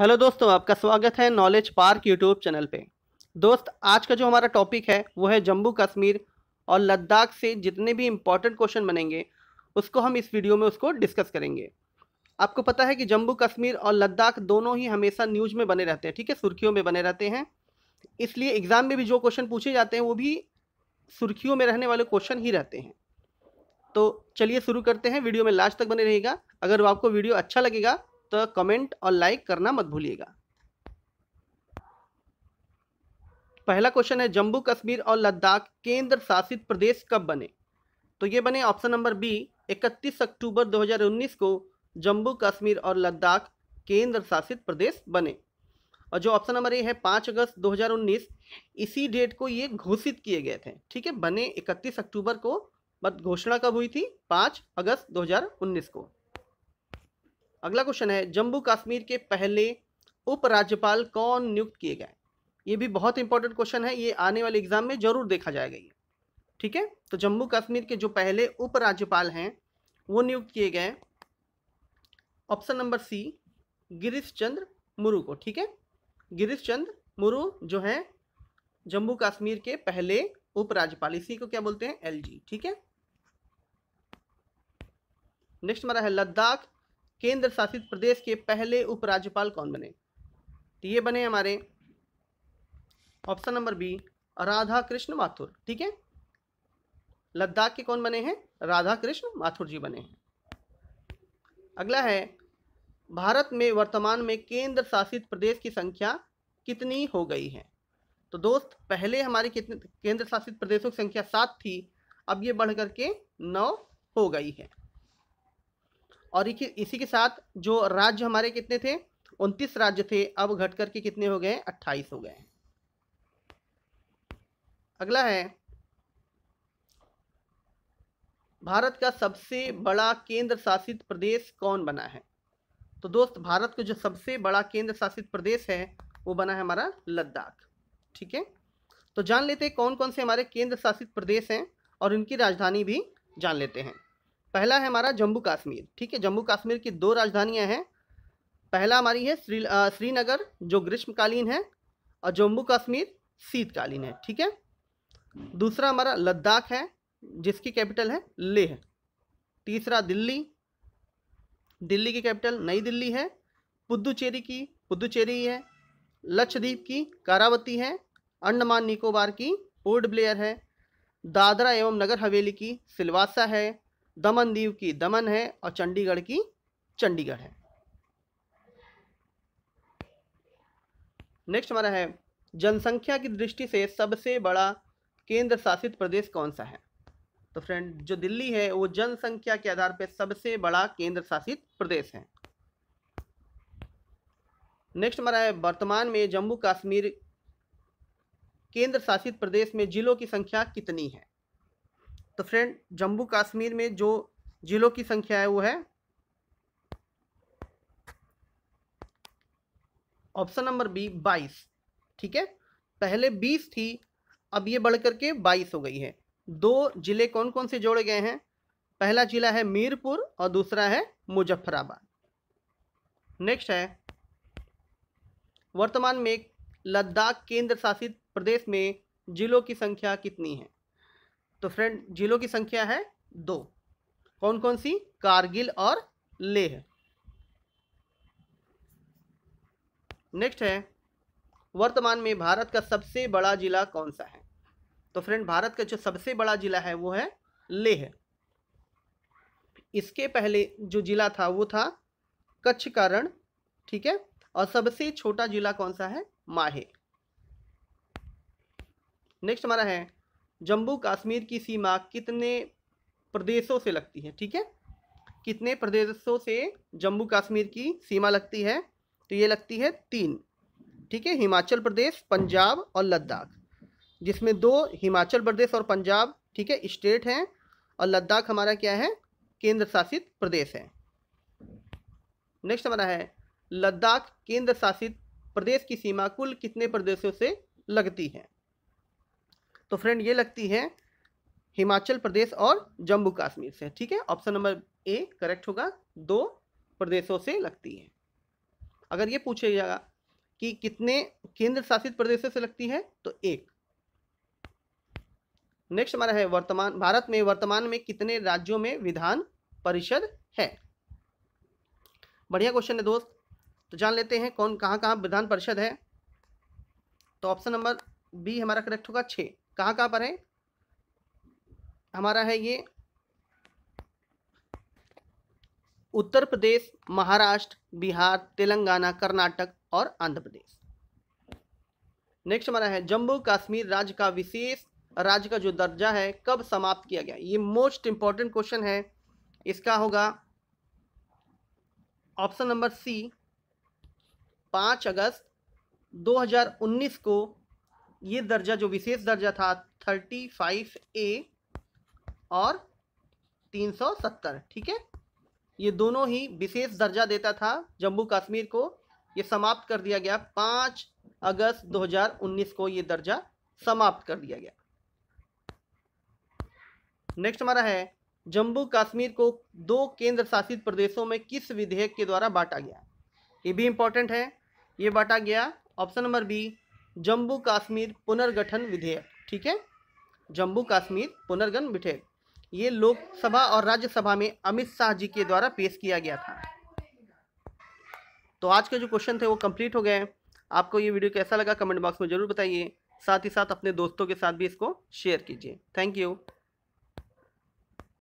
hello दोस्तों आपका स्वागत है नॉलेज पार्क यूट्यूब चैनल पे दोस्त आज का जो हमारा टॉपिक है वो है जम्मू कश्मीर और लद्दाख से जितने भी इम्पॉर्टेंट क्वेश्चन बनेंगे उसको हम इस वीडियो में उसको डिस्कस करेंगे आपको पता है कि जम्मू कश्मीर और लद्दाख दोनों ही हमेशा न्यूज में बने रहते हैं ठीक है सुर्खियों में बने रहते हैं इसलिए एग्ज़ाम में भी जो क्वेश्चन पूछे जाते हैं वो भी सुर्खियों में रहने वाले क्वेश्चन ही रहते हैं तो चलिए शुरू करते हैं वीडियो में लास्ट तक बने रहेगा अगर आपको वीडियो अच्छा लगेगा तो कमेंट और लाइक करना मत भूलिएगा पहला क्वेश्चन है जम्मू कश्मीर और लद्दाख केंद्र शासित प्रदेश कब बने तो ये बने ऑप्शन नंबर बी 31 अक्टूबर 2019 को जम्मू कश्मीर और लद्दाख केंद्र शासित प्रदेश बने और जो ऑप्शन नंबर ए है 5 अगस्त 2019 इसी डेट को ये घोषित किए गए थे ठीक है बने 31 अक्टूबर को बट घोषणा कब हुई थी 5 अगस्त 2019 को अगला क्वेश्चन है जम्मू कश्मीर के पहले उपराज्यपाल कौन नियुक्त किए गए ये भी बहुत इंपॉर्टेंट क्वेश्चन है ये आने वाले एग्जाम में जरूर देखा जाएगा ये ठीक है तो जम्मू कश्मीर के जो पहले उपराज्यपाल हैं वो नियुक्त किए गए option number C Girish Chandra Murmu को ठीक है गिरीश चंद्र मुरू जो है जम्मू कश्मीर के पहले उपराज्यपाल इसी को क्या बोलते हैं एलजी ठीक है नेक्स्ट हमारा है लद्दाख केंद्र शासित प्रदेश के पहले उपराज्यपाल कौन बने तो ये बने हमारे option number B Radha Krishna Mathur ठीक है लद्दाख के कौन बने हैं राधा कृष्ण माथुर जी बने हैं अगला है भारत में वर्तमान में केंद्र शासित प्रदेश की संख्या कितनी हो गई है तो दोस्त पहले हमारे कितने केंद्र शासित प्रदेशों की संख्या सात थी अब ये बढ़ करके नौ हो गई है और इसी के साथ जो राज्य हमारे कितने थे उनतीस राज्य थे अब घट करके कितने हो गए अट्ठाईस हो गए अगला है भारत का सबसे बड़ा केंद्र शासित प्रदेश कौन बना है तो दोस्त भारत का जो सबसे बड़ा केंद्र शासित प्रदेश है वो बना है हमारा लद्दाख ठीक है तो जान लेते हैं कौन कौन से हमारे केंद्र शासित प्रदेश हैं और इनकी राजधानी भी जान लेते हैं पहला है हमारा जम्मू कश्मीर ठीक है जम्मू कश्मीर की दो राजधानियाँ हैं पहला हमारी है श्री श्रीनगर जो ग्रीष्मकालीन है और जम्मू कश्मीर शीतकालीन है ठीक है दूसरा हमारा लद्दाख है जिसकी कैपिटल है लेह तीसरा दिल्ली दिल्ली की कैपिटल नई दिल्ली है पुदुचेरी की पुदुचेरी है लक्षद्वीप की कारावती है अंडमान निकोबार की पोर्ट ब्लेयर है दादरा एवं नगर हवेली की सिलवासा है दमन दीव की दमन है और चंडीगढ़ की चंडीगढ़ है नेक्स्ट हमारा है जनसंख्या की दृष्टि से सबसे बड़ा केंद्र शासित प्रदेश कौन सा है तो फ्रेंड जो दिल्ली है वो जनसंख्या के आधार पर सबसे बड़ा केंद्र शासित प्रदेश है नेक्स्ट हमारा है वर्तमान में जम्मू कश्मीर केंद्र शासित प्रदेश में जिलों की संख्या कितनी है तो फ्रेंड जम्मू कश्मीर में जो ज़िलों की संख्या है वो है ऑप्शन नंबर बी बाईस ठीक है पहले बीस थी अब ये बढ़ करके बाईस हो गई है दो ज़िले कौन कौन से जोड़े गए हैं पहला ज़िला है मीरपुर और दूसरा है मुजफ्फराबाद नेक्स्ट है वर्तमान में लद्दाख केंद्र शासित प्रदेश में ज़िलों की संख्या कितनी है तो फ्रेंड जिलों की संख्या है दो कौन कौन सी कारगिल और लेह नेक्स्ट है वर्तमान में भारत का सबसे बड़ा जिला कौन सा है तो फ्रेंड भारत का जो सबसे बड़ा जिला है वो है लेह इसके पहले जो जिला था वो था कच्छ का रण ठीक है और सबसे छोटा जिला कौन सा है माहे नेक्स्ट हमारा है जम्मू कश्मीर की सीमा कितने प्रदेशों से लगती है ठीक है कितने प्रदेशों से जम्मू कश्मीर की सीमा लगती है तो ये लगती है तीन ठीक है हिमाचल प्रदेश पंजाब और लद्दाख जिसमें दो हिमाचल प्रदेश और पंजाब ठीक है स्टेट हैं और लद्दाख हमारा क्या है केंद्र शासित प्रदेश है नेक्स्ट हमारा है लद्दाख केंद्र शासित प्रदेश की सीमा कुल कितने प्रदेशों से लगती है तो फ्रेंड ये लगती है हिमाचल प्रदेश और जम्मू कश्मीर से ठीक है ऑप्शन नंबर ए करेक्ट होगा दो प्रदेशों से लगती है अगर ये पूछे जाएगा कि कितने केंद्र शासित प्रदेशों से लगती है तो एक नेक्स्ट हमारा है वर्तमान भारत में वर्तमान में कितने राज्यों में विधान परिषद है बढ़िया क्वेश्चन है दोस्त तो जान लेते हैं कौन कहाँ कहाँ विधान परिषद है तो ऑप्शन नंबर बी हमारा करेक्ट होगा छः कहाँ कहाँ पर है हमारा है ये उत्तर प्रदेश महाराष्ट्र बिहार तेलंगाना कर्नाटक और आंध्र प्रदेश नेक्स्ट हमारा है जम्मू कश्मीर राज्य का विशेष राज्य का जो दर्जा है कब समाप्त किया गया ये मोस्ट इंपॉर्टेंट क्वेश्चन है इसका होगा ऑप्शन नंबर सी पाँच अगस्त 2019 को ये दर्जा जो विशेष दर्जा था थर्टी फाइव ए और तीन सौ सत्तर ठीक है ये दोनों ही विशेष दर्जा देता था जम्मू कश्मीर को ये समाप्त कर दिया गया पाँच अगस्त 2019 को ये दर्जा समाप्त कर दिया गया नेक्स्ट हमारा है जम्मू कश्मीर को दो केंद्र शासित प्रदेशों में किस विधेयक के द्वारा बांटा गया ये भी इंपॉर्टेंट है ये बांटा गया option number B Jammu Kashmir पुनर्गठन विधेयक ठीक है जम्मू काश्मीर पुनर्गठन विधेयक ये लोकसभा और राज्यसभा में अमित शाह जी के द्वारा पेश किया गया था तो आज के जो क्वेश्चन थे वो कंप्लीट हो गए आपको ये वीडियो कैसा लगा कमेंट बॉक्स में ज़रूर बताइए साथ ही साथ अपने दोस्तों के साथ भी इसको शेयर कीजिए थैंक यू